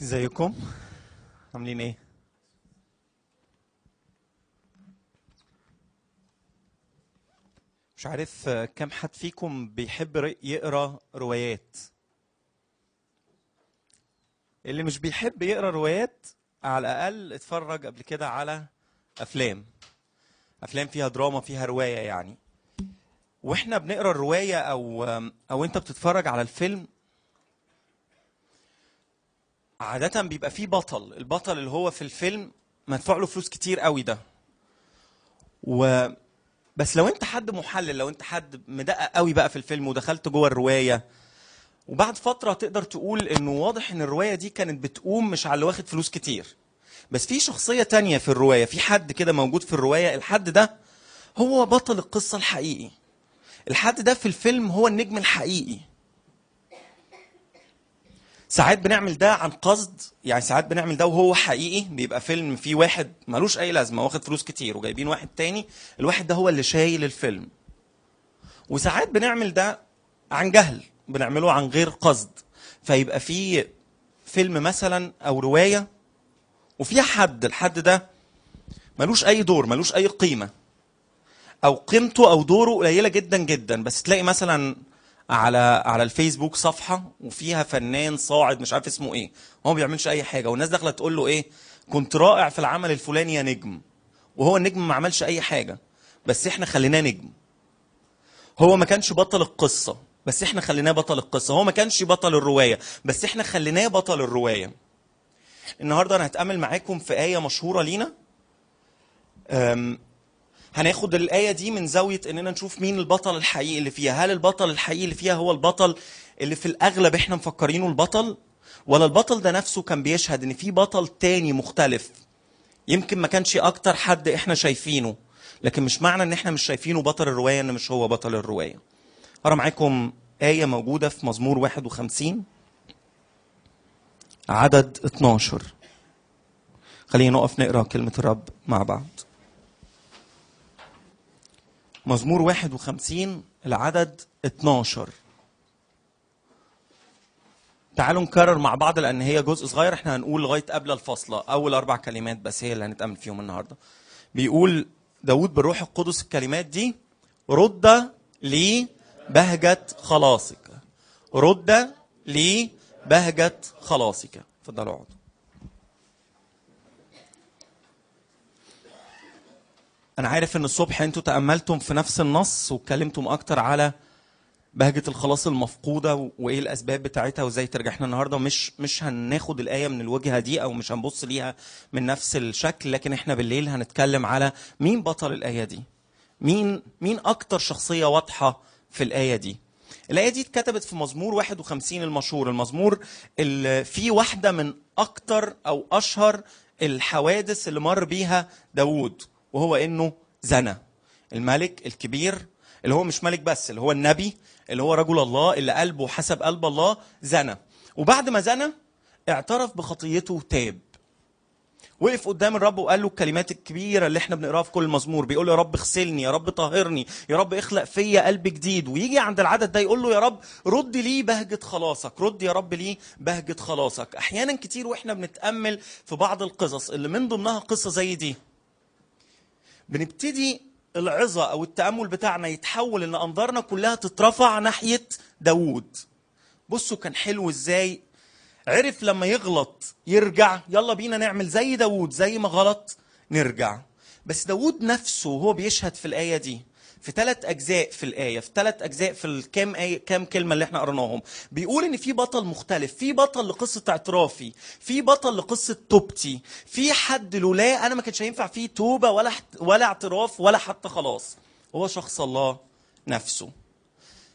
ازيكم عاملين ايه مش عارف كم حد فيكم بيحب يقرا روايات اللي مش بيحب يقرا روايات على الاقل اتفرج قبل كده على افلام افلام فيها دراما فيها روايه يعني واحنا بنقرا الروايه او او انت بتتفرج على الفيلم عادة بيبقى فيه بطل البطل اللي هو في الفيلم مدفوع له فلوس كتير قوي ده و بس لو انت حد محلل لو انت حد مدقق قوي بقى في الفيلم ودخلت جوه الروايه وبعد فتره تقدر تقول انه واضح ان الروايه دي كانت بتقوم مش على اللي واخد فلوس كتير بس في شخصيه تانية في الروايه في حد كده موجود في الروايه الحد ده هو بطل القصه الحقيقي الحد ده في الفيلم هو النجم الحقيقي ساعات بنعمل ده عن قصد يعني ساعات بنعمل ده وهو حقيقي بيبقى فيلم فيه واحد ملوش اي لازمه واخد فلوس كتير وجايبين واحد تاني الواحد ده هو اللي شايل الفيلم وساعات بنعمل ده عن جهل بنعمله عن غير قصد فيبقى فيه فيلم مثلا او روايه وفيها حد الحد ده ملوش اي دور ملوش اي قيمه او قيمته او دوره قليله جدا جدا بس تلاقي مثلا على على الفيسبوك صفحه وفيها فنان صاعد مش عارف اسمه ايه هو ما بيعملش اي حاجه والناس داخله تقول له ايه كنت رائع في العمل الفلاني يا نجم وهو النجم ما عملش اي حاجه بس احنا خليناه نجم هو ما كانش بطل القصه بس احنا خليناه بطل القصه هو ما كانش بطل الروايه بس احنا خليناه بطل الروايه النهارده انا هتامل معاكم في ايه مشهوره لينا هناخد الآية دي من زاوية إننا نشوف مين البطل الحقيقي اللي فيها هل البطل الحقيقي اللي فيها هو البطل اللي في الأغلب إحنا مفكرينه البطل ولا البطل ده نفسه كان بيشهد إن في بطل تاني مختلف يمكن ما كانش أكتر حد إحنا شايفينه لكن مش معنى إن إحنا مش شايفينه بطل الرواية إن مش هو بطل الرواية أقرأ معاكم آية موجودة في مزمور 51 عدد 12 خلينا نقف نقرأ كلمة الرب مع بعض مزمور 51 العدد 12 تعالوا نكرر مع بعض لان هي جزء صغير احنا هنقول لغايه قبل الفاصله اول اربع كلمات بس هي اللي هنتامل فيهم النهارده بيقول داود بالروح القدس الكلمات دي رد لي بهجة خلاصك رد لي بهجة خلاصك اتفضلوا اقعدوا انا عارف ان الصبح انتوا تاملتم في نفس النص واتكلمتم اكتر على بهجه الخلاص المفقوده وايه الاسباب بتاعتها وازاي ترجع احنا النهارده مش مش هناخد الايه من الوجهه دي او مش هنبص ليها من نفس الشكل لكن احنا بالليل هنتكلم على مين بطل الايه دي مين مين اكتر شخصيه واضحه في الايه دي الآية دي اتكتبت في مزمور 51 المشهور المزمور اللي فيه واحدة من أكتر أو أشهر الحوادث اللي مر بيها داوود وهو انه زنى الملك الكبير اللي هو مش ملك بس اللي هو النبي اللي هو رجل الله اللي قلبه حسب قلب الله زنى وبعد ما زنى اعترف بخطيته وتاب وقف قدام الرب وقال له الكلمات الكبيره اللي احنا بنقراها في كل مزمور بيقول له يا رب اغسلني يا رب طهرني يا رب اخلق فيا قلب جديد ويجي عند العدد ده يقول له يا رب رد لي بهجه خلاصك رد يا رب لي بهجه خلاصك احيانا كتير واحنا بنتامل في بعض القصص اللي من ضمنها قصه زي دي بنبتدي العظة أو التأمل بتاعنا يتحول إن أنظارنا كلها تترفع ناحية داوود بصوا كان حلو إزاي عرف لما يغلط يرجع يلا بينا نعمل زي داوود زي ما غلط نرجع بس داوود نفسه وهو بيشهد في الآية دي في ثلاث اجزاء في الايه في ثلاث اجزاء في الكام ايه كام كلمه اللي احنا قرناهم بيقول ان في بطل مختلف في بطل لقصه اعترافي في بطل لقصه توبتي في حد لولاه انا ما كانش هينفع فيه توبه ولا ولا اعتراف ولا حتى خلاص هو شخص الله نفسه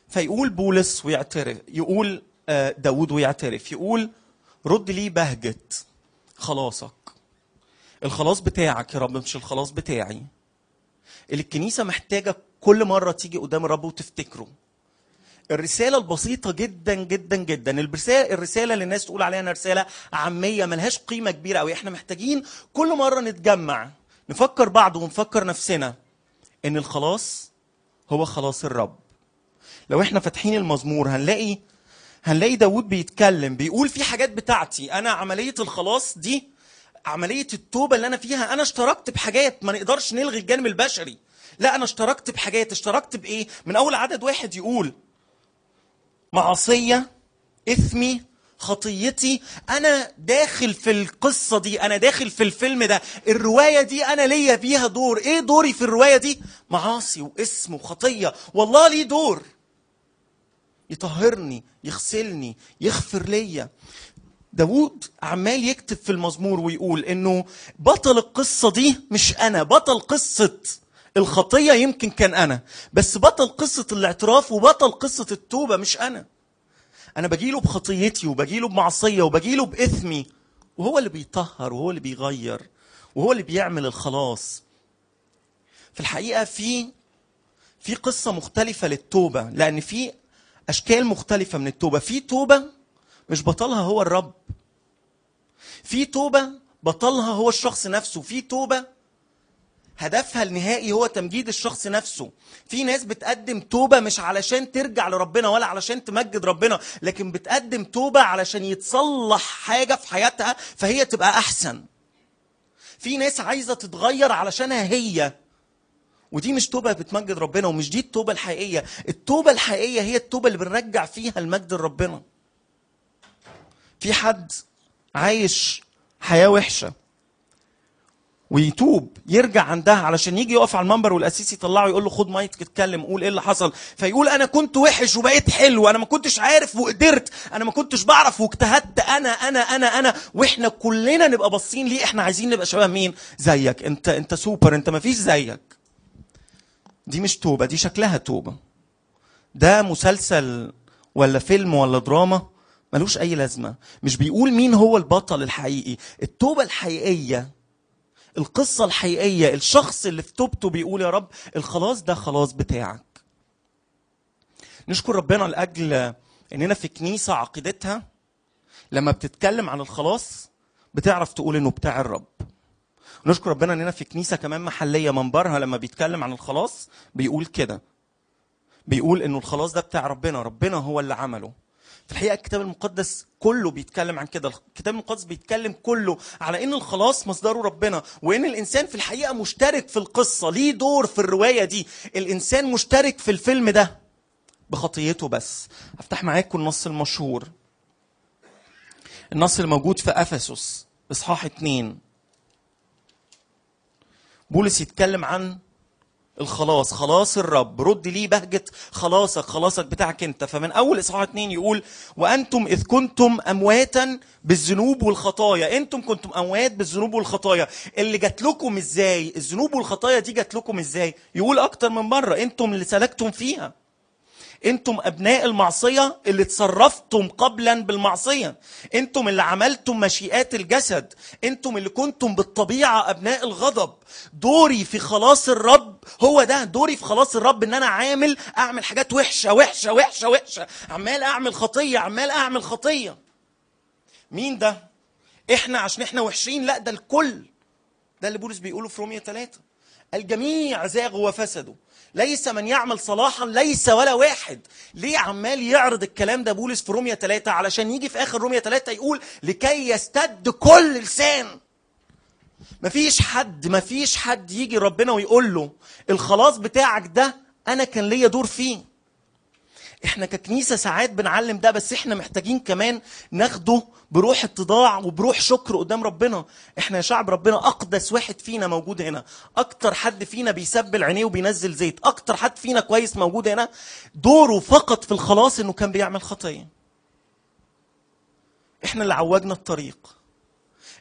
فيقول بولس ويعترف يقول آه، داود ويعترف يقول رد لي بهجة خلاصك الخلاص بتاعك يا رب مش الخلاص بتاعي اللي الكنيسة محتاجة كل مرة تيجي قدام الرب وتفتكره الرسالة البسيطة جدا جدا جدا الرسالة, الرسالة اللي الناس تقول عليها انها رسالة عامية ملهاش قيمة كبيرة أوي احنا محتاجين كل مرة نتجمع نفكر بعض ونفكر نفسنا ان الخلاص هو خلاص الرب لو احنا فاتحين المزمور هنلاقي هنلاقي داود بيتكلم بيقول في حاجات بتاعتي انا عملية الخلاص دي عملية التوبة اللي انا فيها انا اشتركت بحاجات ما نقدرش نلغي الجانب البشري لا انا اشتركت بحاجات اشتركت بايه من اول عدد واحد يقول معصيه اثمي خطيتي انا داخل في القصه دي انا داخل في الفيلم ده الروايه دي انا ليا فيها دور ايه دوري في الروايه دي معاصي واسم وخطيه والله ليه دور يطهرني يغسلني يغفر ليا داوود عمال يكتب في المزمور ويقول انه بطل القصه دي مش انا بطل قصه الخطيه يمكن كان انا بس بطل قصه الاعتراف وبطل قصه التوبه مش انا انا بجيله بخطيتي وبجيله بمعصيه وبجيله باثمي وهو اللي بيطهر وهو اللي بيغير وهو اللي بيعمل الخلاص في الحقيقه في في قصه مختلفه للتوبه لان في اشكال مختلفه من التوبه في توبه مش بطلها هو الرب في توبه بطلها هو الشخص نفسه في توبه هدفها النهائي هو تمجيد الشخص نفسه في ناس بتقدم توبة مش علشان ترجع لربنا ولا علشان تمجد ربنا لكن بتقدم توبة علشان يتصلح حاجة في حياتها فهي تبقى أحسن في ناس عايزة تتغير علشانها هي ودي مش توبة بتمجد ربنا ومش دي التوبة الحقيقية التوبة الحقيقية هي التوبة اللي بنرجع فيها المجد لربنا في حد عايش حياة وحشة ويتوب يرجع عندها علشان يجي يقف على المنبر والاسيسي يطلعه يقول له خد مايك اتكلم قول ايه اللي حصل فيقول انا كنت وحش وبقيت حلو انا ما كنتش عارف وقدرت انا ما كنتش بعرف واجتهدت انا انا انا انا واحنا كلنا نبقى باصين ليه احنا عايزين نبقى شبه مين زيك انت انت سوبر انت ما فيش زيك دي مش توبه دي شكلها توبه ده مسلسل ولا فيلم ولا دراما ملوش اي لازمه مش بيقول مين هو البطل الحقيقي التوبه الحقيقيه القصة الحقيقية الشخص اللي في توبته بيقول يا رب الخلاص ده خلاص بتاعك نشكر ربنا لأجل إننا في كنيسة عقيدتها لما بتتكلم عن الخلاص بتعرف تقول إنه بتاع الرب نشكر ربنا إننا في كنيسة كمان محلية منبرها لما بيتكلم عن الخلاص بيقول كده بيقول إنه الخلاص ده بتاع ربنا ربنا هو اللي عمله في الحقيقه الكتاب المقدس كله بيتكلم عن كده الكتاب المقدس بيتكلم كله على ان الخلاص مصدره ربنا وان الانسان في الحقيقه مشترك في القصه ليه دور في الروايه دي الانسان مشترك في الفيلم ده بخطيته بس هفتح معاكم النص المشهور النص الموجود في افسس اصحاح 2 بولس يتكلم عن الخلاص خلاص الرب رد ليه بهجة خلاصك خلاصك بتاعك انت فمن اول اصحاح اتنين يقول وانتم اذ كنتم امواتا بالذنوب والخطايا انتم كنتم اموات بالذنوب والخطايا اللي جات لكم ازاي الذنوب والخطايا دي جات لكم ازاي يقول اكتر من مرة انتم اللي سلكتم فيها انتم ابناء المعصيه اللي تصرفتم قبلا بالمعصيه انتم اللي عملتم مشيئات الجسد انتم اللي كنتم بالطبيعه ابناء الغضب دوري في خلاص الرب هو ده دوري في خلاص الرب ان انا عامل اعمل حاجات وحشه وحشه وحشه وحشه عمال اعمل خطيه عمال اعمل خطيه مين ده احنا عشان احنا وحشين لا ده الكل ده اللي بولس بيقوله في رومية ثلاثة الجميع زاغوا وفسدوا ليس من يعمل صلاحا ليس ولا واحد ليه عمال يعرض الكلام ده بولس في رومية ثلاثة علشان يجي في آخر رومية ثلاثة يقول لكي يستد كل لسان مفيش حد مفيش حد يجي ربنا ويقول له الخلاص بتاعك ده أنا كان ليا دور فيه احنا ككنيسة ساعات بنعلم ده بس احنا محتاجين كمان ناخده بروح اتضاع وبروح شكر قدام ربنا احنا يا شعب ربنا اقدس واحد فينا موجود هنا اكتر حد فينا بيسبل عينيه وبينزل زيت اكتر حد فينا كويس موجود هنا دوره فقط في الخلاص انه كان بيعمل خطيه احنا اللي عوجنا الطريق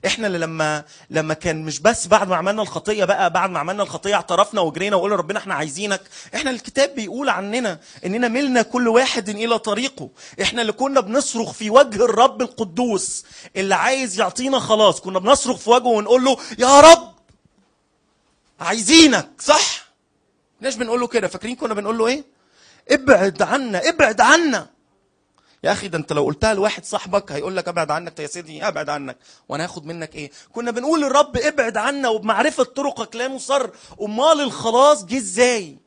احنا اللي لما لما كان مش بس بعد ما عملنا الخطيه بقى بعد ما عملنا الخطيه اعترفنا وجرينا وقلنا ربنا احنا عايزينك احنا الكتاب بيقول عننا اننا ملنا كل واحد الى طريقه احنا اللي كنا بنصرخ في وجه الرب القدوس اللي عايز يعطينا خلاص كنا بنصرخ في وجهه ونقول له يا رب عايزينك صح ليش بنقول له كده فاكرين كنا بنقول له ايه ابعد عنا ابعد عنا يا اخي ده انت لو قلتها لواحد صاحبك هيقول لك ابعد عنك يا سيدي ابعد عنك وانا هاخد منك ايه كنا بنقول للرب ابعد عنا وبمعرفه طرقك لا مصر امال الخلاص جه ازاي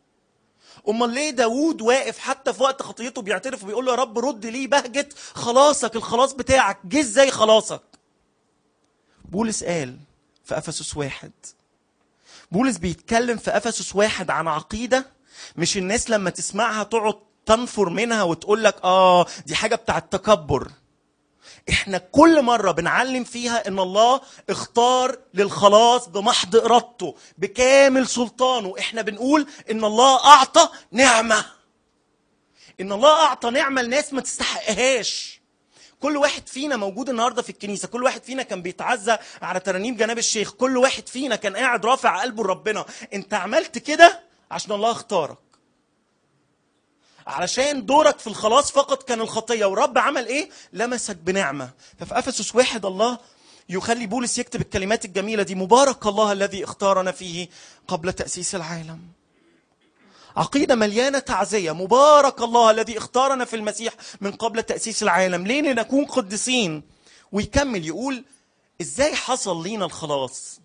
امال ليه داوود واقف حتى في وقت خطيته بيعترف وبيقول له يا رب رد لي بهجه خلاصك الخلاص بتاعك جه ازاي خلاصك بولس قال في افسس واحد بولس بيتكلم في افسس واحد عن عقيده مش الناس لما تسمعها تقعد تنفر منها وتقول لك اه دي حاجه بتاع التكبر احنا كل مره بنعلم فيها ان الله اختار للخلاص بمحض ارادته بكامل سلطانه احنا بنقول ان الله اعطى نعمه ان الله اعطى نعمه لناس ما تستحقهاش كل واحد فينا موجود النهارده في الكنيسه كل واحد فينا كان بيتعزى على ترانيم جناب الشيخ كل واحد فينا كان قاعد رافع قلبه لربنا انت عملت كده عشان الله اختارك علشان دورك في الخلاص فقط كان الخطيه ورب عمل ايه لمسك بنعمه ففي افسس واحد الله يخلي بولس يكتب الكلمات الجميله دي مبارك الله الذي اختارنا فيه قبل تاسيس العالم عقيده مليانه تعزيه مبارك الله الذي اختارنا في المسيح من قبل تاسيس العالم ليه لنكون قدسين ويكمل يقول ازاي حصل لينا الخلاص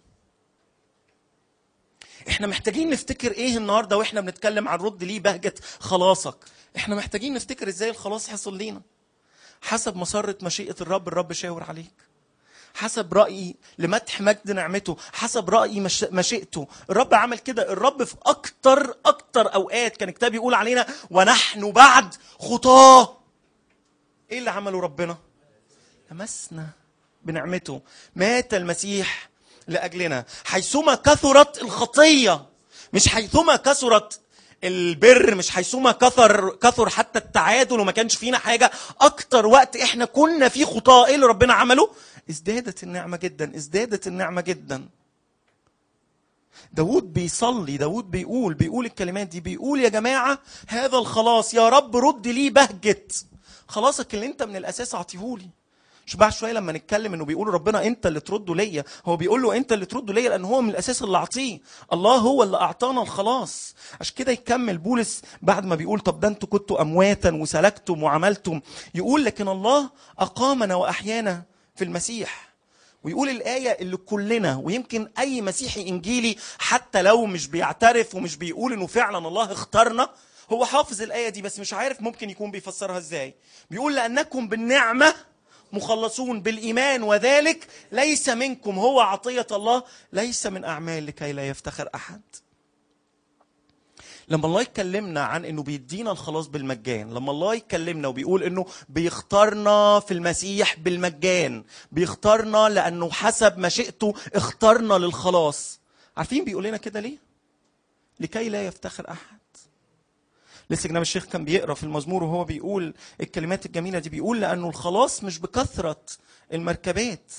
احنا محتاجين نفتكر ايه النهارده واحنا بنتكلم عن رد ليه بهجه خلاصك احنا محتاجين نفتكر ازاي الخلاص حصل لينا حسب مسرة مشيئة الرب الرب شاور عليك حسب رأيي لمدح مجد نعمته حسب رأيي مش... مشيئته الرب عمل كده الرب في أكتر أكتر أوقات كان الكتاب يقول علينا ونحن بعد خطاة إيه اللي عمله ربنا لمسنا بنعمته مات المسيح لأجلنا حيثما كثرت الخطية مش حيثما كثرت البر مش هيسوما كثر كثر حتى التعادل وما كانش فينا حاجه اكتر وقت احنا كنا فيه خطاه ايه اللي ربنا عمله ازدادت النعمه جدا ازدادت النعمه جدا داود بيصلي داود بيقول بيقول الكلمات دي بيقول يا جماعه هذا الخلاص يا رب رد لي بهجه خلاصك اللي انت من الاساس اعطيهولي شبع شويه لما نتكلم انه بيقول ربنا انت اللي ترده ليا هو بيقول له انت اللي ترده ليا لان هو من الاساس اللي اعطيه الله هو اللي اعطانا الخلاص عشان كده يكمل بولس بعد ما بيقول طب ده انتوا كنتوا امواتا وسلكتم وعملتم يقول لكن الله اقامنا واحيانا في المسيح ويقول الآية اللي كلنا ويمكن أي مسيحي إنجيلي حتى لو مش بيعترف ومش بيقول إنه فعلا الله اختارنا هو حافظ الآية دي بس مش عارف ممكن يكون بيفسرها إزاي بيقول لأنكم بالنعمة مخلصون بالإيمان وذلك ليس منكم هو عطية الله ليس من أعمال لكي لا يفتخر أحد لما الله يكلمنا عن انه بيدينا الخلاص بالمجان لما الله يكلمنا وبيقول انه بيختارنا في المسيح بالمجان بيختارنا لانه حسب مشيئته اختارنا للخلاص عارفين بيقول لنا كده ليه لكي لا يفتخر احد لسه جناب الشيخ كان بيقرا في المزمور وهو بيقول الكلمات الجميله دي بيقول لانه الخلاص مش بكثره المركبات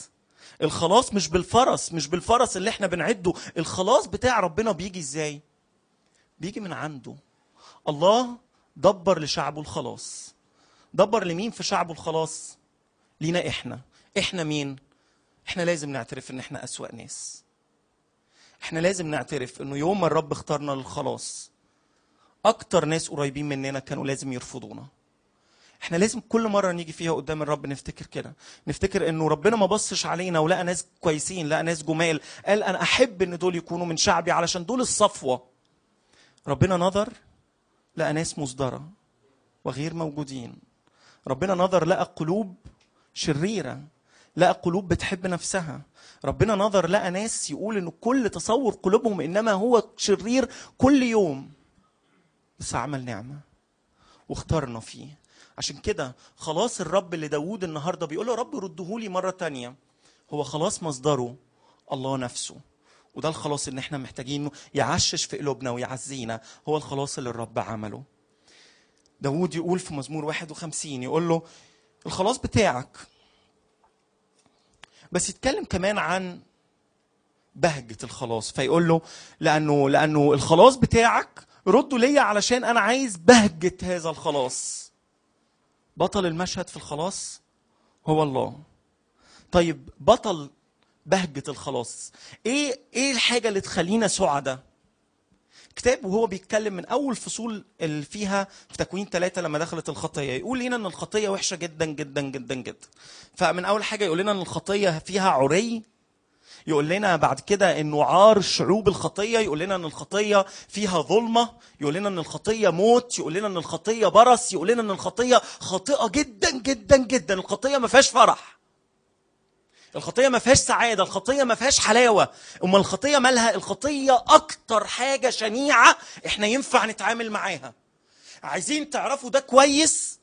الخلاص مش بالفرس مش بالفرس اللي احنا بنعده الخلاص بتاع ربنا بيجي ازاي بيجي من عنده الله دبر لشعبه الخلاص دبر لمين في شعبه الخلاص لينا احنا احنا مين احنا لازم نعترف ان احنا اسوا ناس احنا لازم نعترف انه يوم ما الرب اختارنا للخلاص اكتر ناس قريبين مننا كانوا لازم يرفضونا احنا لازم كل مره نيجي فيها قدام الرب نفتكر كده نفتكر انه ربنا ما بصش علينا ولقى ناس كويسين لقى ناس جمال قال انا احب ان دول يكونوا من شعبي علشان دول الصفوه ربنا نظر لقى ناس مصدره وغير موجودين ربنا نظر لقى قلوب شريره لقى قلوب بتحب نفسها ربنا نظر لقى ناس يقول ان كل تصور قلوبهم انما هو شرير كل يوم بس عمل نعمة واختارنا فيه عشان كده خلاص الرب اللي داوود النهاردة بيقول له رب ردهولي مرة تانية هو خلاص مصدره الله نفسه وده الخلاص اللي احنا محتاجينه يعشش في قلوبنا ويعزينا هو الخلاص اللي الرب عمله داود يقول في مزمور 51 يقول له الخلاص بتاعك بس يتكلم كمان عن بهجة الخلاص فيقول له لأنه لأنه الخلاص بتاعك ردوا ليا علشان انا عايز بهجه هذا الخلاص بطل المشهد في الخلاص هو الله طيب بطل بهجه الخلاص ايه ايه الحاجه اللي تخلينا سعداء كتاب وهو بيتكلم من اول فصول اللي فيها في تكوين ثلاثه لما دخلت الخطيه يقول لنا ان الخطيه وحشه جدا جدا جدا جدا فمن اول حاجه يقول لنا ان الخطيه فيها عري يقول لنا بعد كده انه عار شعوب الخطيه يقول لنا ان الخطيه فيها ظلمه يقول لنا ان الخطيه موت يقول لنا ان الخطيه برس يقول لنا ان الخطيه خاطئه جدا جدا جدا الخطيه ما فيهاش فرح الخطيه ما فيهاش سعاده الخطيه ما فيهاش حلاوه امال الخطيه مالها الخطيه اكتر حاجه شنيعه احنا ينفع نتعامل معاها عايزين تعرفوا ده كويس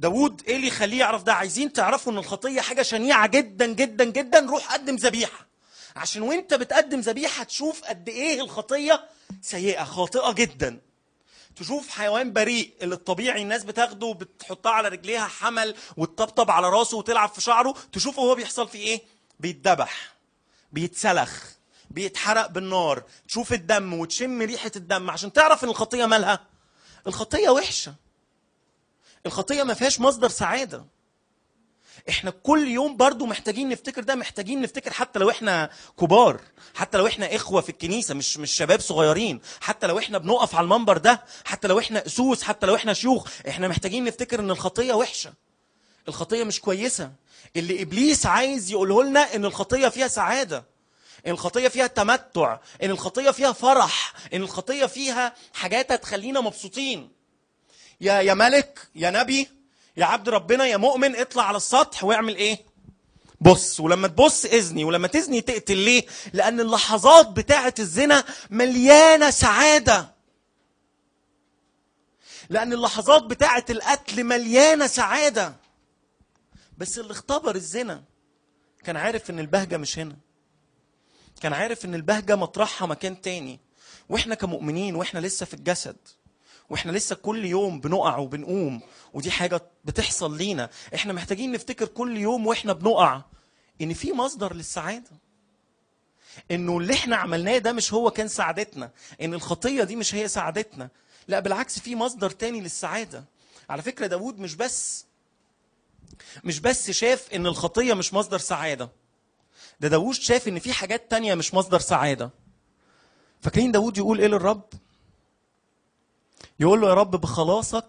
داوود ايه اللي يخليه يعرف ده عايزين تعرفوا ان الخطيه حاجه شنيعه جدا جدا جدا روح قدم ذبيحه عشان وانت بتقدم ذبيحه تشوف قد ايه الخطيه سيئه خاطئه جدا تشوف حيوان بريء اللي الطبيعي الناس بتاخده وبتحطها على رجليها حمل وتطبطب على راسه وتلعب في شعره تشوفه هو بيحصل فيه ايه بيتذبح بيتسلخ بيتحرق بالنار تشوف الدم وتشم ريحه الدم عشان تعرف ان الخطيه مالها الخطيه وحشه الخطيه ما فيهاش مصدر سعاده احنا كل يوم برضو محتاجين نفتكر ده محتاجين نفتكر حتى لو احنا كبار حتى لو احنا اخوه في الكنيسه مش مش شباب صغيرين حتى لو احنا بنقف على المنبر ده حتى لو احنا اسوس حتى لو احنا شيوخ احنا محتاجين نفتكر ان الخطيه وحشه الخطيه مش كويسه اللي ابليس عايز يقوله لنا ان الخطيه فيها سعاده ان الخطيه فيها تمتع ان الخطيه فيها فرح ان الخطيه فيها حاجات هتخلينا مبسوطين يا يا ملك يا نبي يا عبد ربنا يا مؤمن اطلع على السطح واعمل ايه بص ولما تبص اذني ولما تزني تقتل ليه لان اللحظات بتاعه الزنا مليانه سعاده لان اللحظات بتاعه القتل مليانه سعاده بس اللي اختبر الزنا كان عارف ان البهجه مش هنا كان عارف ان البهجه مطرحها مكان تاني واحنا كمؤمنين واحنا لسه في الجسد واحنا لسه كل يوم بنقع وبنقوم ودي حاجه بتحصل لينا احنا محتاجين نفتكر كل يوم واحنا بنقع ان في مصدر للسعاده انه اللي احنا عملناه ده مش هو كان سعادتنا ان الخطيه دي مش هي سعادتنا لا بالعكس في مصدر تاني للسعاده على فكره داوود مش بس مش بس شاف ان الخطيه مش مصدر سعاده ده داوود شاف ان في حاجات تانية مش مصدر سعاده فاكرين داوود يقول ايه للرب يقول له يا رب بخلاصك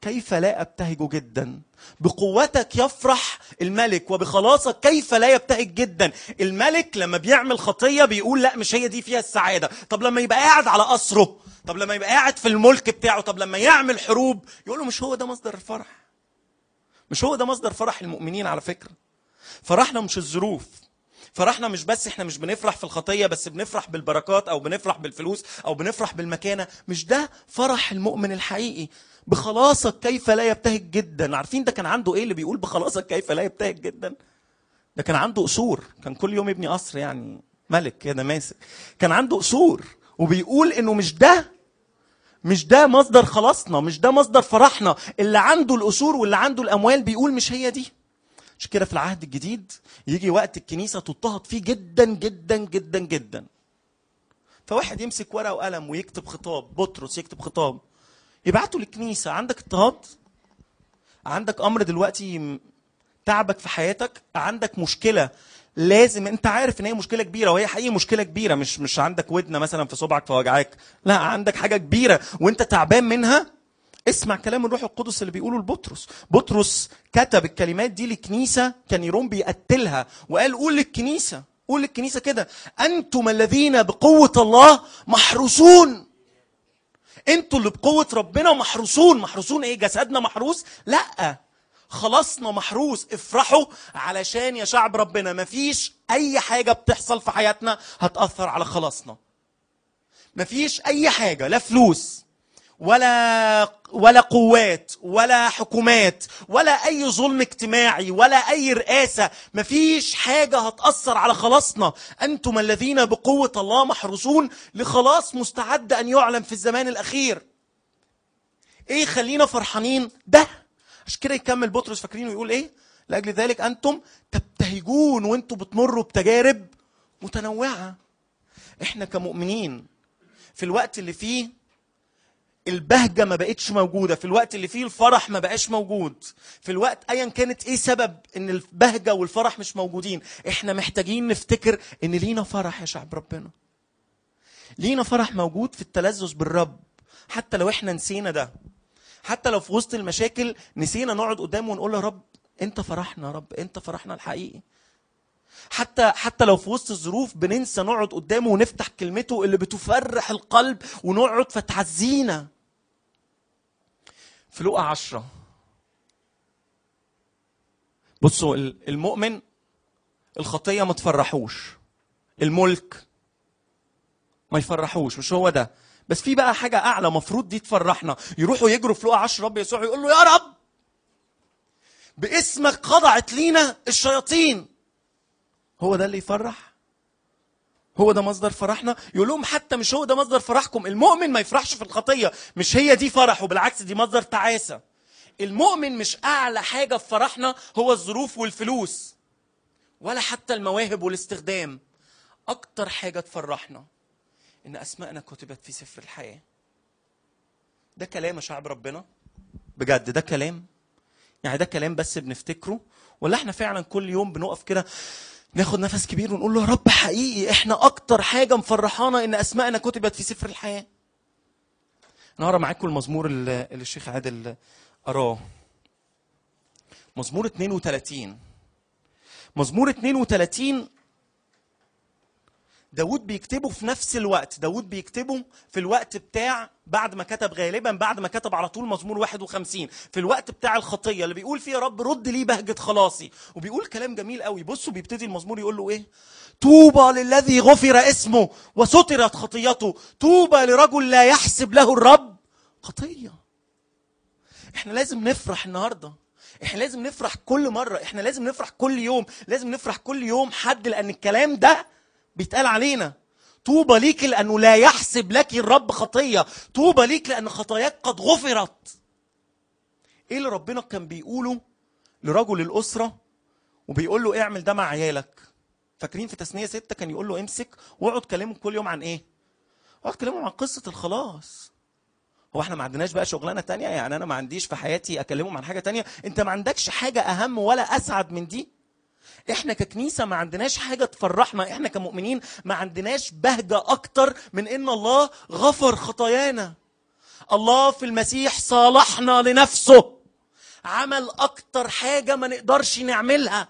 كيف لا ابتهج جدا بقوتك يفرح الملك وبخلاصك كيف لا يبتهج جدا الملك لما بيعمل خطيه بيقول لا مش هي دي فيها السعاده طب لما يبقى قاعد على قصره طب لما يبقى قاعد في الملك بتاعه طب لما يعمل حروب يقول له مش هو ده مصدر الفرح مش هو ده مصدر فرح المؤمنين على فكره فرحنا مش الظروف فرحنا مش بس احنا مش بنفرح في الخطيه بس بنفرح بالبركات او بنفرح بالفلوس او بنفرح بالمكانه مش ده فرح المؤمن الحقيقي بخلاصك كيف لا يبتهج جدا عارفين ده كان عنده ايه اللي بيقول بخلاصك كيف لا يبتهج جدا ده كان عنده قصور كان كل يوم يبني قصر يعني ملك كده ماسك كان عنده قصور وبيقول انه مش ده مش ده مصدر خلاصنا مش ده مصدر فرحنا اللي عنده القصور واللي عنده الاموال بيقول مش هي دي عشان كده في العهد الجديد يجي وقت الكنيسه تضطهد فيه جدا جدا جدا جدا فواحد يمسك ورقه وقلم ويكتب خطاب بطرس يكتب خطاب يبعته للكنيسه عندك اضطهاد عندك امر دلوقتي تعبك في حياتك عندك مشكله لازم انت عارف ان هي مشكله كبيره وهي حقيقي مشكله كبيره مش مش عندك ودنه مثلا في صبعك فوجعاك لا عندك حاجه كبيره وانت تعبان منها اسمع كلام الروح القدس اللي بيقوله لبطرس بطرس كتب الكلمات دي لكنيسة كان يروم بيقتلها وقال قول للكنيسة قول للكنيسة كده أنتم الذين بقوة الله محروسون أنتوا اللي بقوة ربنا محروسون محروسون إيه جسدنا محروس لأ خلاصنا محروس افرحوا علشان يا شعب ربنا مفيش أي حاجة بتحصل في حياتنا هتأثر على خلاصنا مفيش أي حاجة لا فلوس ولا ولا قوات ولا حكومات ولا اي ظلم اجتماعي ولا اي رئاسه مفيش حاجه هتاثر على خلاصنا انتم الذين بقوه الله محرسون لخلاص مستعد ان يعلم في الزمان الاخير ايه خلينا فرحانين ده عشان كده يكمل بطرس فاكرين ويقول ايه لاجل ذلك انتم تبتهجون وانتم بتمروا بتجارب متنوعه احنا كمؤمنين في الوقت اللي فيه البهجه ما بقتش موجوده في الوقت اللي فيه الفرح ما بقاش موجود في الوقت ايا كانت ايه سبب ان البهجه والفرح مش موجودين احنا محتاجين نفتكر ان لينا فرح يا شعب ربنا لينا فرح موجود في التلذذ بالرب حتى لو احنا نسينا ده حتى لو في وسط المشاكل نسينا نقعد قدامه ونقول يا رب انت فرحنا يا رب انت فرحنا الحقيقي حتى حتى لو في وسط الظروف بننسى نقعد قدامه ونفتح كلمته اللي بتفرح القلب ونقعد فتعزينا في لوقا عشرة بصوا المؤمن الخطية ما تفرحوش الملك ما يفرحوش مش هو ده بس في بقى حاجة أعلى مفروض دي تفرحنا يروحوا يجروا في لوقا عشرة رب يسوع يقول له يا رب باسمك خضعت لينا الشياطين هو ده اللي يفرح هو ده مصدر فرحنا يقول لهم حتى مش هو ده مصدر فرحكم المؤمن ما يفرحش في الخطية مش هي دي فرحه بالعكس دي مصدر تعاسة المؤمن مش أعلى حاجة في فرحنا هو الظروف والفلوس ولا حتى المواهب والاستخدام أكتر حاجة تفرحنا إن أسماءنا كتبت في سفر الحياة ده كلام يا شعب ربنا بجد ده كلام يعني ده كلام بس بنفتكره ولا احنا فعلا كل يوم بنقف كده ناخد نفس كبير ونقول له يا رب حقيقي احنا اكتر حاجه مفرحانا ان اسمائنا كتبت في سفر الحياه انا هقرا معاكم المزمور اللي الشيخ عادل قراه مزمور 32 مزمور 32 داود بيكتبه في نفس الوقت داود بيكتبه في الوقت بتاع بعد ما كتب غالبا بعد ما كتب على طول مزمور 51 في الوقت بتاع الخطيه اللي بيقول فيه يا رب رد لي بهجه خلاصي وبيقول كلام جميل قوي بصوا بيبتدي المزمور يقول له ايه طوبى للذي غفر اسمه وسترت خطيته طوبى لرجل لا يحسب له الرب خطيه احنا لازم نفرح النهارده احنا لازم نفرح كل مره احنا لازم نفرح كل يوم لازم نفرح كل يوم حد لان الكلام ده بيتقال علينا طوبى ليك لانه لا يحسب لك الرب خطيه طوبى ليك لان خطاياك قد غفرت ايه اللي ربنا كان بيقوله لرجل الاسره وبيقول له اعمل ده مع عيالك فاكرين في تسنيه ستة كان يقول له امسك واقعد كلمه كل يوم عن ايه اقعد كلمه عن قصه الخلاص هو احنا ما عندناش بقى شغلانه تانية يعني انا ما عنديش في حياتي اكلمهم عن حاجه تانية انت ما عندكش حاجه اهم ولا اسعد من دي احنا ككنيسه ما عندناش حاجه تفرحنا احنا كمؤمنين ما عندناش بهجه اكتر من ان الله غفر خطايانا الله في المسيح صالحنا لنفسه عمل اكتر حاجه ما نقدرش نعملها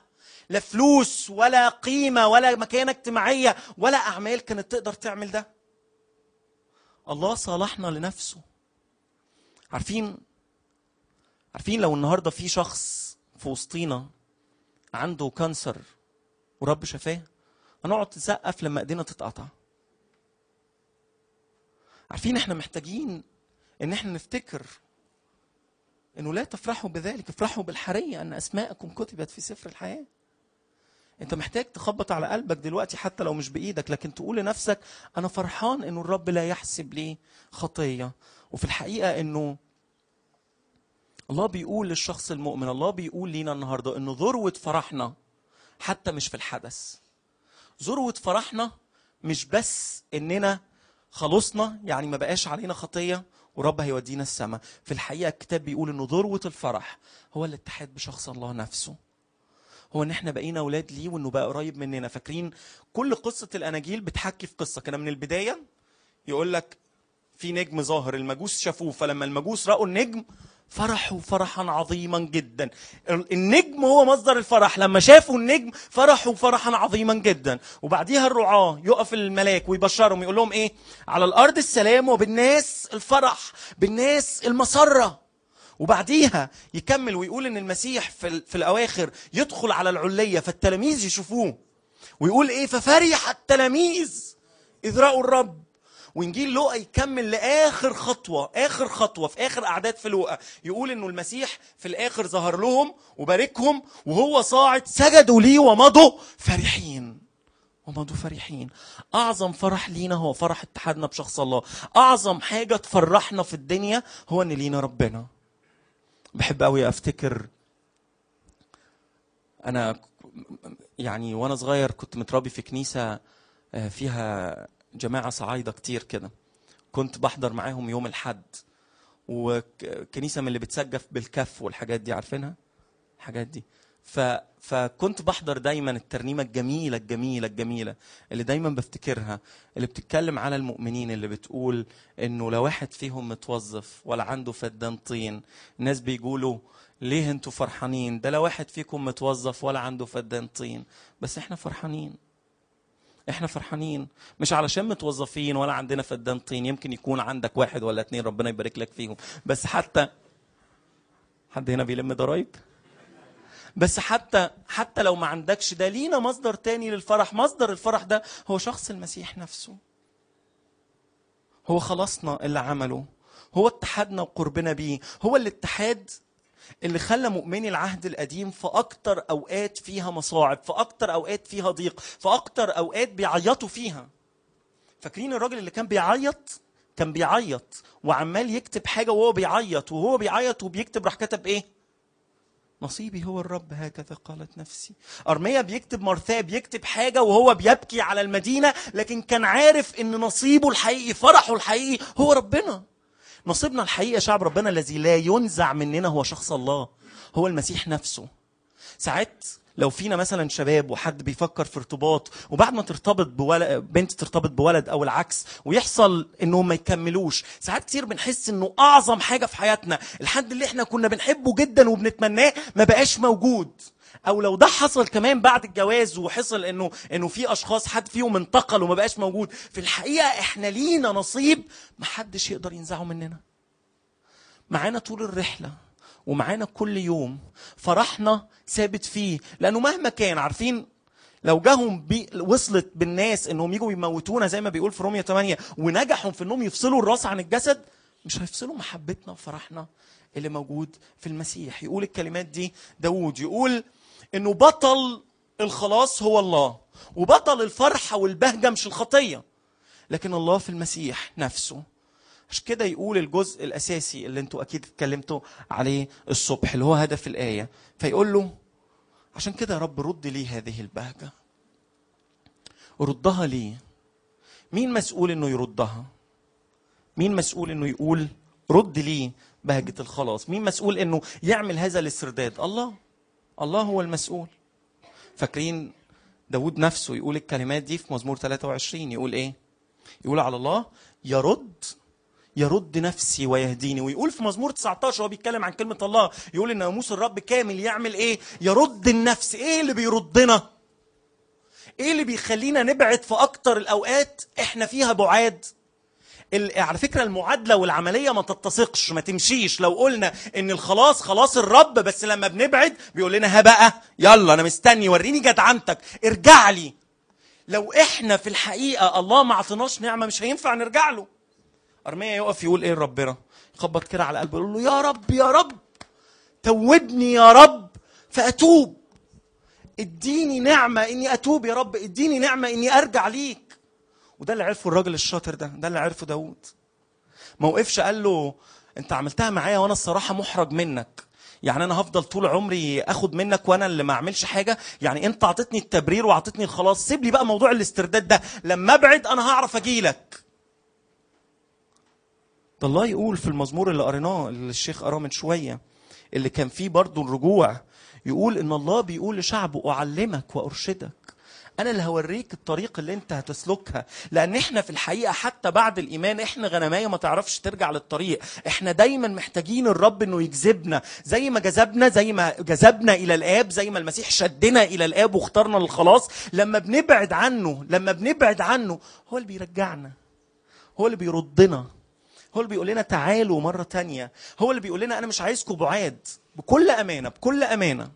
لا فلوس ولا قيمه ولا مكانه اجتماعيه ولا اعمال كانت تقدر تعمل ده الله صالحنا لنفسه عارفين عارفين لو النهارده في شخص في وسطينا عنده كانسر ورب شفاه هنقعد نسقف لما ايدينا تتقطع عارفين احنا محتاجين ان احنا نفتكر انه لا تفرحوا بذلك افرحوا بالحريه ان اسماءكم كتبت في سفر الحياه انت محتاج تخبط على قلبك دلوقتي حتى لو مش بايدك لكن تقول لنفسك انا فرحان انه الرب لا يحسب لي خطيه وفي الحقيقه انه الله بيقول للشخص المؤمن الله بيقول لينا النهارده ان ذروه فرحنا حتى مش في الحدث ذروه فرحنا مش بس اننا خلصنا يعني ما بقاش علينا خطيه ورب هيودينا السماء في الحقيقه الكتاب بيقول ان ذروه الفرح هو الاتحاد بشخص الله نفسه هو ان احنا بقينا اولاد ليه وانه بقى قريب مننا فاكرين كل قصه الاناجيل بتحكي في قصه كان من البدايه يقول لك في نجم ظاهر المجوس شافوه فلما المجوس راوا النجم فرحوا فرحا عظيما جدا النجم هو مصدر الفرح لما شافوا النجم فرحوا فرحا عظيما جدا وبعديها الرعاة يقف الملاك ويبشرهم يقول لهم ايه على الارض السلام وبالناس الفرح بالناس المسره وبعديها يكمل ويقول ان المسيح في, في الاواخر يدخل على العليه فالتلاميذ يشوفوه ويقول ايه ففرح التلاميذ اذ راوا الرب وانجيل لوقا يكمل لاخر خطوه اخر خطوه في اخر اعداد في لوقا يقول انه المسيح في الاخر ظهر لهم وباركهم وهو صاعد سجدوا ليه ومضوا فرحين ومضوا فرحين اعظم فرح لينا هو فرح اتحادنا بشخص الله اعظم حاجه تفرحنا في الدنيا هو ان لينا ربنا بحب قوي افتكر انا يعني وانا صغير كنت متربي في كنيسه آه، فيها جماعه صعايده كتير كده كنت بحضر معاهم يوم الحد وكنيسه من اللي بتسجف بالكف والحاجات دي عارفينها الحاجات دي ف... فكنت بحضر دايما الترنيمه الجميله الجميله الجميله اللي دايما بفتكرها اللي بتتكلم على المؤمنين اللي بتقول انه لو واحد فيهم متوظف ولا عنده فدان طين الناس بيقولوا ليه انتوا فرحانين ده لو واحد فيكم متوظف ولا عنده فدان طين بس احنا فرحانين احنا فرحانين مش علشان متوظفين ولا عندنا فدان طين يمكن يكون عندك واحد ولا اتنين ربنا يبارك لك فيهم بس حتى حد هنا بيلم ضرايب بس حتى حتى لو ما عندكش ده لينا مصدر تاني للفرح مصدر الفرح ده هو شخص المسيح نفسه هو خلاصنا اللي عمله هو اتحادنا وقربنا بيه هو الاتحاد اللي خلى مؤمني العهد القديم في أكتر أوقات فيها مصاعب في أكتر أوقات فيها ضيق في أكتر أوقات بيعيطوا فيها فاكرين الراجل اللي كان بيعيط كان بيعيط وعمال يكتب حاجة وهو بيعيط وهو بيعيط وبيكتب راح كتب إيه نصيبي هو الرب هكذا قالت نفسي أرمية بيكتب مرثاه بيكتب حاجة وهو بيبكي على المدينة لكن كان عارف إن نصيبه الحقيقي فرحه الحقيقي هو ربنا نصيبنا الحقيقة شعب ربنا الذي لا ينزع مننا هو شخص الله هو المسيح نفسه ساعات لو فينا مثلا شباب وحد بيفكر في ارتباط وبعد ما ترتبط بولد بنت ترتبط بولد او العكس ويحصل انهم ما يكملوش ساعات كتير بنحس انه اعظم حاجه في حياتنا الحد اللي احنا كنا بنحبه جدا وبنتمناه ما بقاش موجود او لو ده حصل كمان بعد الجواز وحصل انه انه في اشخاص حد فيهم انتقل وما بقاش موجود في الحقيقه احنا لينا نصيب محدش يقدر ينزعه مننا معانا طول الرحله ومعانا كل يوم فرحنا ثابت فيه لانه مهما كان عارفين لو جاهم بي وصلت بالناس انهم يجوا يموتونا زي ما بيقول في رومية 8 ونجحوا في انهم يفصلوا الراس عن الجسد مش هيفصلوا محبتنا وفرحنا اللي موجود في المسيح يقول الكلمات دي داوود يقول انه بطل الخلاص هو الله وبطل الفرحه والبهجه مش الخطيه لكن الله في المسيح نفسه عشان كده يقول الجزء الاساسي اللي انتوا اكيد اتكلمتوا عليه الصبح اللي هو هدف الايه فيقول له عشان كده يا رب رد لي هذه البهجه ردها ليه مين مسؤول انه يردها مين مسؤول انه يقول رد لي بهجه الخلاص مين مسؤول انه يعمل هذا الاسترداد الله الله هو المسؤول فاكرين داود نفسه يقول الكلمات دي في مزمور 23 يقول ايه يقول على الله يرد يرد نفسي ويهديني ويقول في مزمور 19 وهو بيتكلم عن كلمة الله يقول إن ناموس الرب كامل يعمل إيه؟ يرد النفس، إيه اللي بيردنا؟ إيه اللي بيخلينا نبعد في أكتر الأوقات إحنا فيها بعاد؟ على فكره المعادله والعمليه ما تتسقش ما تمشيش لو قلنا ان الخلاص خلاص الرب بس لما بنبعد بيقول لنا ها بقى يلا انا مستني وريني جدعنتك ارجع لي لو احنا في الحقيقه الله ما اعطيناش نعمه مش هينفع نرجع له أرمية يقف يقول ايه لربنا يخبط كده على قلبه يقول له يا رب يا رب توبني يا رب فاتوب اديني نعمه اني اتوب يا رب اديني نعمه اني ارجع ليك وده اللي عرفه الراجل الشاطر ده ده اللي عرفه داوود ما وقفش قال له انت عملتها معايا وانا الصراحه محرج منك يعني انا هفضل طول عمري اخد منك وانا اللي ما اعملش حاجه يعني انت اعطيتني التبرير واعطيتني الخلاص سيب لي بقى موضوع الاسترداد ده لما ابعد انا هعرف اجيلك ده الله يقول في المزمور اللي قريناه اللي الشيخ قراه من شويه اللي كان فيه برضه الرجوع يقول ان الله بيقول لشعبه اعلمك وارشدك انا اللي هوريك الطريق اللي انت هتسلكها لان احنا في الحقيقه حتى بعد الايمان احنا غنمايه ما تعرفش ترجع للطريق احنا دايما محتاجين الرب انه يجذبنا زي ما جذبنا زي ما جذبنا الى الاب زي ما المسيح شدنا الى الاب واختارنا للخلاص لما بنبعد عنه لما بنبعد عنه هو اللي بيرجعنا هو اللي بيردنا هو اللي بيقول لنا تعالوا مره تانية هو اللي بيقول لنا انا مش عايزكم بعاد بكل امانه بكل امانه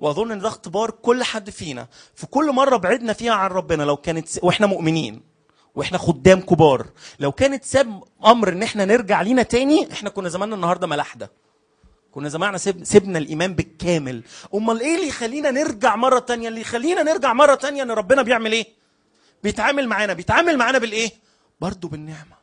واظن ان ده اختبار كل حد فينا في كل مره بعدنا فيها عن ربنا لو كانت س... واحنا مؤمنين واحنا خدام كبار لو كانت ساب امر ان احنا نرجع لينا تاني احنا كنا زماننا النهارده ملاحده كنا زماننا سب... سبنا الايمان بالكامل امال ايه اللي يخلينا نرجع مره تانية اللي يخلينا نرجع مره تانية ان ربنا بيعمل ايه بيتعامل معانا بيتعامل معانا بالايه برضه بالنعمه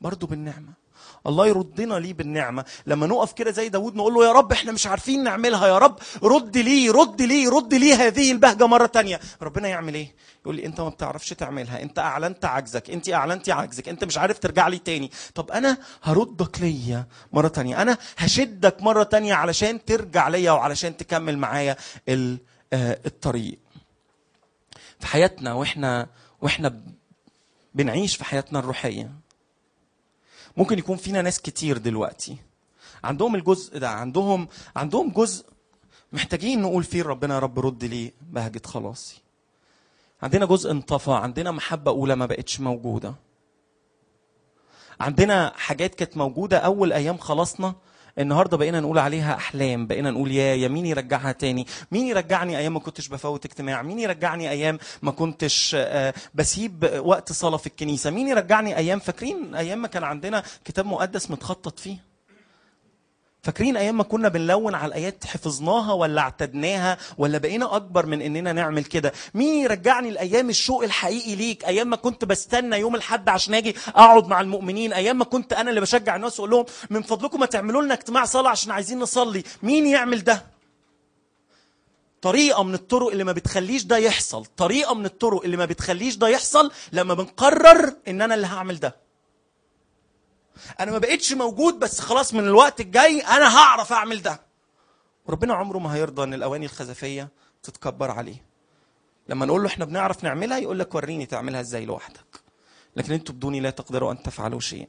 برضه بالنعمه الله يردنا ليه بالنعمه لما نقف كده زي داود نقول له يا رب احنا مش عارفين نعملها يا رب رد لي رد لي رد لي هذه البهجه مره تانية ربنا يعمل ايه يقول لي انت ما بتعرفش تعملها انت اعلنت عجزك انت اعلنت عجزك انت مش عارف ترجع لي تاني طب انا هردك ليا مره تانية انا هشدك مره تانية علشان ترجع ليا وعلشان تكمل معايا آه، الطريق في حياتنا واحنا واحنا بنعيش في حياتنا الروحيه ممكن يكون فينا ناس كتير دلوقتي عندهم الجزء ده عندهم عندهم جزء محتاجين نقول فيه ربنا يا رب رد لي بهجة خلاصي عندنا جزء انطفى عندنا محبة أولى ما بقتش موجودة عندنا حاجات كانت موجودة أول أيام خلاصنا النهارده بقينا نقول عليها احلام بقينا نقول يا يا مين يرجعها تاني مين يرجعني ايام ما كنتش بفوت اجتماع مين يرجعني ايام ما كنتش آه، بسيب وقت صلاه في الكنيسه مين يرجعني ايام فاكرين ايام ما كان عندنا كتاب مقدس متخطط فيه فاكرين ايام ما كنا بنلون على الايات حفظناها ولا اعتدناها ولا بقينا اكبر من اننا نعمل كده مين يرجعني لايام الشوق الحقيقي ليك ايام ما كنت بستنى يوم الحد عشان اجي اقعد مع المؤمنين ايام ما كنت انا اللي بشجع الناس واقول لهم من فضلكم ما تعملوا لنا اجتماع صلاه عشان عايزين نصلي مين يعمل ده طريقه من الطرق اللي ما بتخليش ده يحصل طريقه من الطرق اللي ما بتخليش ده يحصل لما بنقرر ان انا اللي هعمل ده انا ما بقتش موجود بس خلاص من الوقت الجاي انا هعرف اعمل ده وربنا عمره ما هيرضى ان الاواني الخزفيه تتكبر عليه لما نقول له احنا بنعرف نعملها يقول لك وريني تعملها ازاي لوحدك لكن انتوا بدوني لا تقدروا ان تفعلوا شيء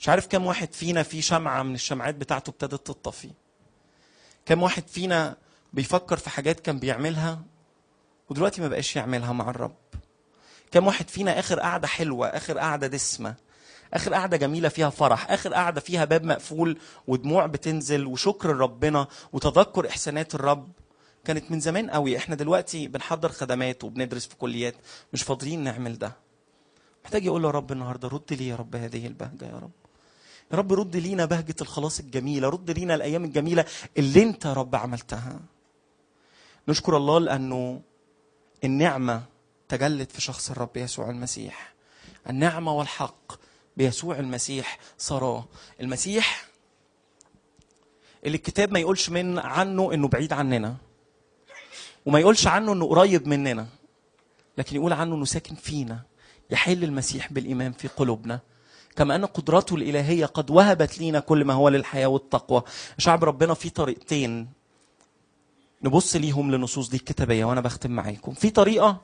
مش عارف كم واحد فينا في شمعه من الشمعات بتاعته ابتدت تطفي كم واحد فينا بيفكر في حاجات كان بيعملها ودلوقتي ما بقاش يعملها مع الرب كم واحد فينا اخر قعده حلوه اخر قعده دسمه اخر قعده جميله فيها فرح اخر قعده فيها باب مقفول ودموع بتنزل وشكر ربنا وتذكر احسانات الرب كانت من زمان قوي احنا دلوقتي بنحضر خدمات وبندرس في كليات مش فاضيين نعمل ده محتاج يقول له رب النهارده رد لي يا رب هذه البهجه يا رب يا رب رد لينا بهجة الخلاص الجميلة رد لينا الأيام الجميلة اللي أنت يا رب عملتها نشكر الله لأنه النعمة تجلت في شخص الرب يسوع المسيح النعمة والحق بيسوع المسيح صراه المسيح اللي الكتاب ما يقولش من عنه انه بعيد عننا وما يقولش عنه انه قريب مننا لكن يقول عنه انه ساكن فينا يحل المسيح بالايمان في قلوبنا كما ان قدرته الالهيه قد وهبت لينا كل ما هو للحياه والتقوى شعب ربنا في طريقتين نبص ليهم للنصوص دي الكتابيه وانا بختم معاكم في طريقه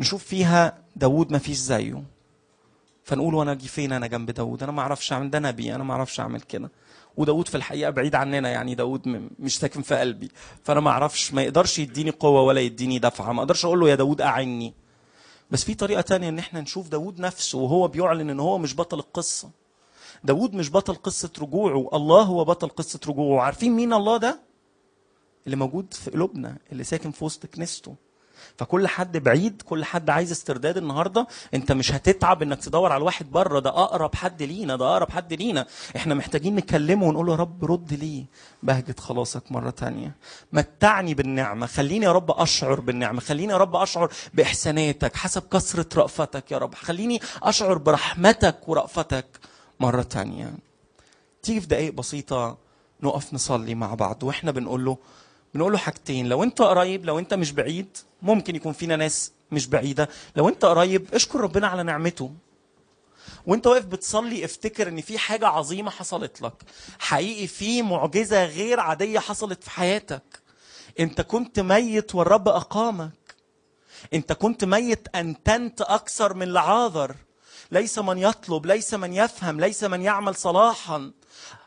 نشوف فيها داوود ما فيش زيه فنقول وانا اجي فين انا جنب داود انا ما اعرفش اعمل ده نبي انا ما اعرفش اعمل كده وداود في الحقيقه بعيد عننا يعني داود مش ساكن في قلبي فانا ما اعرفش ما يقدرش يديني قوه ولا يديني دفعه ما اقدرش اقول له يا داود اعني بس في طريقه تانية ان احنا نشوف داود نفسه وهو بيعلن ان هو مش بطل القصه داود مش بطل قصه رجوعه الله هو بطل قصه رجوعه عارفين مين الله ده اللي موجود في قلوبنا اللي ساكن في وسط كنيسته فكل حد بعيد كل حد عايز استرداد النهارده انت مش هتتعب انك تدور على واحد بره ده اقرب حد لينا ده اقرب حد لينا احنا محتاجين نكلمه ونقول يا رب رد لي بهجة خلاصك مرة تانية متعني بالنعمة خليني يا رب أشعر بالنعمة خليني يا رب أشعر بإحساناتك حسب كثرة رأفتك يا رب خليني أشعر برحمتك ورأفتك مرة تانية تيجي في دقايق بسيطة نقف نصلي مع بعض وإحنا بنقول له بنقول له حاجتين لو انت قريب لو انت مش بعيد ممكن يكون فينا ناس مش بعيده لو انت قريب اشكر ربنا على نعمته وانت واقف بتصلي افتكر ان في حاجه عظيمه حصلت لك حقيقي في معجزه غير عاديه حصلت في حياتك انت كنت ميت والرب اقامك انت كنت ميت انتنت اكثر من لعاذر ليس من يطلب ليس من يفهم ليس من يعمل صلاحا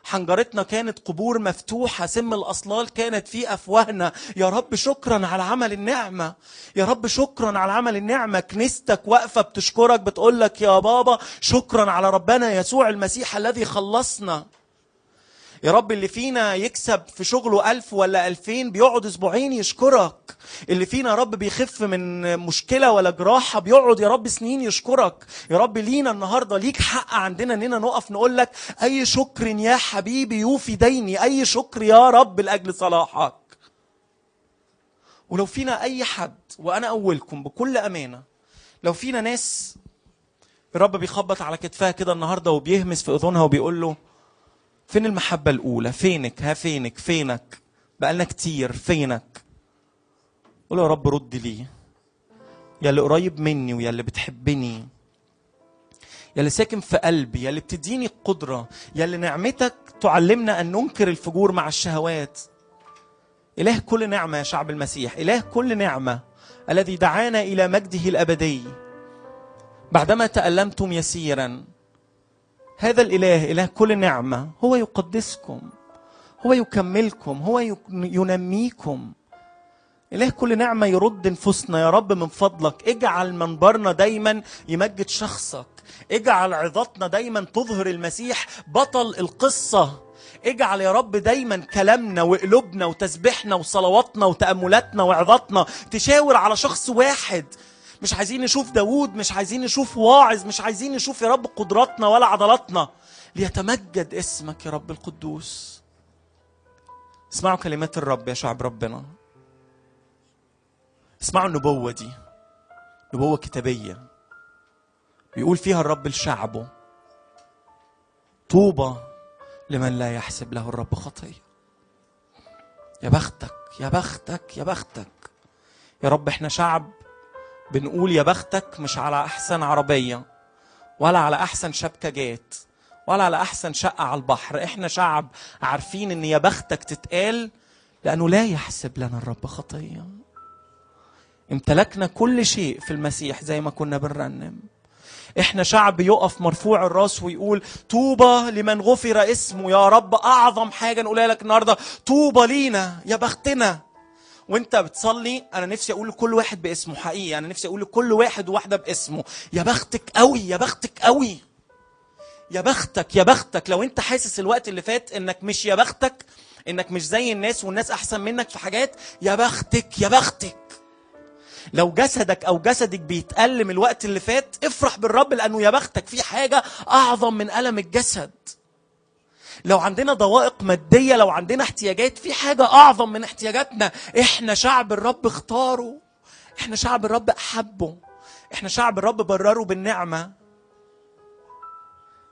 حنجرتنا كانت قبور مفتوحة سم الأصلال كانت في أفواهنا يا رب شكرا على عمل النعمة يا رب شكرا على عمل النعمة كنيستك واقفة بتشكرك بتقولك يا بابا شكرا على ربنا يسوع المسيح الذي خلصنا يا رب اللي فينا يكسب في شغله ألف ولا ألفين بيقعد أسبوعين يشكرك اللي فينا يا رب بيخف من مشكلة ولا جراحة بيقعد يا رب سنين يشكرك يا رب لينا النهاردة ليك حق عندنا إننا نقف نقول لك أي شكر يا حبيبي يوفي ديني أي شكر يا رب لأجل صلاحك ولو فينا أي حد وأنا أولكم بكل أمانة لو فينا ناس الرب بيخبط على كتفها كده النهارده وبيهمس في اذنها وبيقول له فين المحبة الأولى فينك ها فينك فينك بقالنا كتير فينك قول يا رب رد لي يا اللي قريب مني ويا اللي بتحبني يا اللي ساكن في قلبي يا اللي بتديني القدرة يا اللي نعمتك تعلمنا أن ننكر الفجور مع الشهوات إله كل نعمة يا شعب المسيح إله كل نعمة الذي دعانا إلى مجده الأبدي بعدما تألمتم يسيراً هذا الإله إله كل نعمة هو يقدسكم هو يكملكم هو ينميكم إله كل نعمة يرد نفوسنا يا رب من فضلك اجعل منبرنا دايما يمجد شخصك اجعل عظاتنا دايما تظهر المسيح بطل القصة اجعل يا رب دايما كلامنا وقلوبنا وتسبيحنا وصلواتنا وتأملاتنا وعظاتنا تشاور على شخص واحد مش عايزين نشوف داوود مش عايزين نشوف واعظ مش عايزين نشوف يا رب قدراتنا ولا عضلاتنا ليتمجد اسمك يا رب القدوس اسمعوا كلمات الرب يا شعب ربنا اسمعوا النبوة دي نبوة كتابية بيقول فيها الرب لشعبه طوبى لمن لا يحسب له الرب خطيه يا بختك يا بختك يا بختك يا رب احنا شعب بنقول يا بختك مش على أحسن عربية ولا على أحسن شبكة جات ولا على أحسن شقة على البحر إحنا شعب عارفين إن يا بختك تتقال لأنه لا يحسب لنا الرب خطية امتلكنا كل شيء في المسيح زي ما كنا بنرنم احنا شعب يقف مرفوع الراس ويقول طوبى لمن غفر اسمه يا رب اعظم حاجه نقولها لك النهارده طوبى لينا يا بختنا وانت بتصلي انا نفسي اقول لكل واحد باسمه حقيقي انا نفسي اقول لكل واحد وواحده باسمه يا بختك قوي يا بختك قوي يا بختك يا بختك لو انت حاسس الوقت اللي فات انك مش يا بختك انك مش زي الناس والناس احسن منك في حاجات يا بختك يا بختك لو جسدك او جسدك بيتألم الوقت اللي فات افرح بالرب لانه يا بختك في حاجه اعظم من الم الجسد لو عندنا ضوائق ماديه لو عندنا احتياجات في حاجه اعظم من احتياجاتنا احنا شعب الرب اختاره احنا شعب الرب احبه احنا شعب الرب برره بالنعمه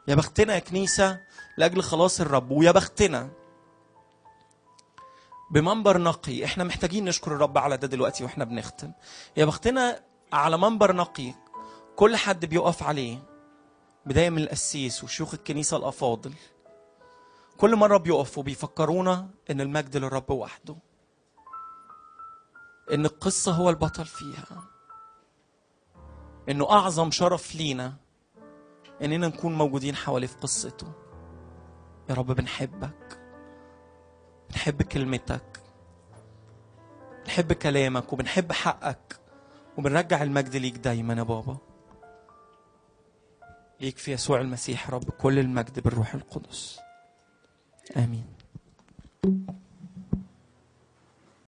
يا بختنا يا كنيسه لاجل خلاص الرب ويا بختنا بمنبر نقي احنا محتاجين نشكر الرب على ده دلوقتي واحنا بنختم يا بختنا على منبر نقي كل حد بيقف عليه بدايه من القسيس وشيوخ الكنيسه الافاضل كل مرة بيقفوا بيفكرونا إن المجد للرب وحده إن القصة هو البطل فيها إنه أعظم شرف لينا إننا نكون موجودين حواليه في قصته يا رب بنحبك بنحب كلمتك بنحب كلامك وبنحب حقك وبنرجع المجد ليك دايما يا بابا ليك في يسوع المسيح رب كل المجد بالروح القدس I mean.